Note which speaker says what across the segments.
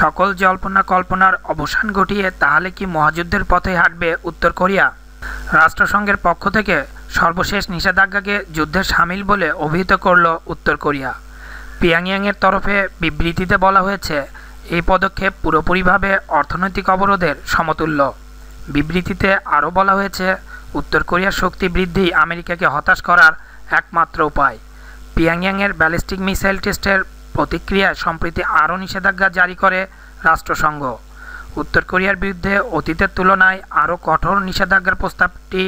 Speaker 1: সকল জল্পনা কল্পনার অবসান ঘটিয়ে তাহলে কি মহাযুদ্ধের পথে হাঁটবে উত্তর কোরিয়া রাষ্ট্রসংঘের পক্ষ থেকে সর্বশেষ নিষেধাজ্ঞাকে যুদ্ধের সামিল বলে অভিহিত করল উত্তর কোরিয়া পিয়াংয়াংয়ের তরফে বিবৃতিতে বলা হয়েছে এই পদক্ষেপ পুরোপুরিভাবে অর্থনৈতিক অবরোধের সমতুল্য বিবৃতিতে আরও বলা হয়েছে উত্তর কোরিয়ার শক্তি বৃদ্ধি আমেরিকাকে হতাশ করার একমাত্র উপায় পিয়াংয়াংয়ের ব্যালিস্টিক মিসাইল টেস্টের প্রতিক্রিয়ায় সম্প্রতি আরও নিষেধাজ্ঞা জারি করে রাষ্ট্রসংঘ উত্তর কোরিয়ার বিরুদ্ধে অতীতের তুলনায় আরও কঠোর নিষেধাজ্ঞার প্রস্তাবটি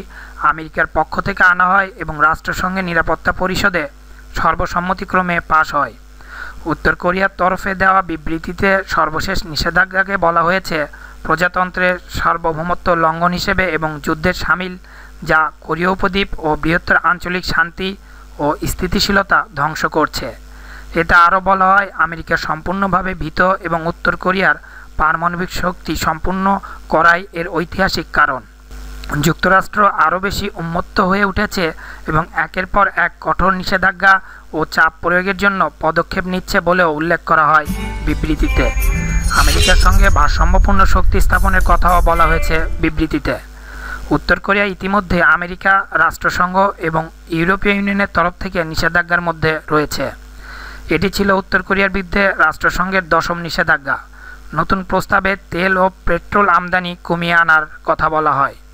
Speaker 1: আমেরিকার পক্ষ থেকে আনা হয় এবং রাষ্ট্রসংঘের নিরাপত্তা পরিষদে সর্বসম্মতিক্রমে পাশ হয় উত্তর কোরিয়ার তরফে দেওয়া বিবৃতিতে সর্বশেষ নিষেধাজ্ঞাকে বলা হয়েছে প্রজাতন্ত্রের সার্বভৌমত্ব লঙ্ঘন হিসেবে এবং যুদ্ধের সামিল যা কোরীয় উপদ্বীপ ও বৃহত্তর আঞ্চলিক শান্তি ও স্থিতিশীলতা ধ্বংস করছে এতে আরও বলা হয় আমেরিকা সম্পূর্ণভাবে ভীত এবং উত্তর কোরিয়ার পারমাণবিক শক্তি সম্পূর্ণ করাই এর ঐতিহাসিক কারণ যুক্তরাষ্ট্র আরও বেশি উন্মত্ত হয়ে উঠেছে এবং একের পর এক কঠোর নিষেধাজ্ঞা ও চাপ প্রয়োগের জন্য পদক্ষেপ নিচ্ছে বলেও উল্লেখ করা হয় বিবৃতিতে আমেরিকার সঙ্গে ভারসাম্যপূর্ণ শক্তি স্থাপনের কথাও বলা হয়েছে বিবৃতিতে উত্তর কোরিয়া ইতিমধ্যে আমেরিকা রাষ্ট্রসংঘ এবং ইউরোপীয় ইউনিয়নের তরফ থেকে নিষেধাজ্ঞার মধ্যে রয়েছে এটি ছিল উত্তর কোরিয়ার বিরুদ্ধে রাষ্ট্রসংঘের দশম নিষেধাজ্ঞা নতুন প্রস্তাবে তেল ও পেট্রোল আমদানি কমিয়ে আনার কথা বলা হয়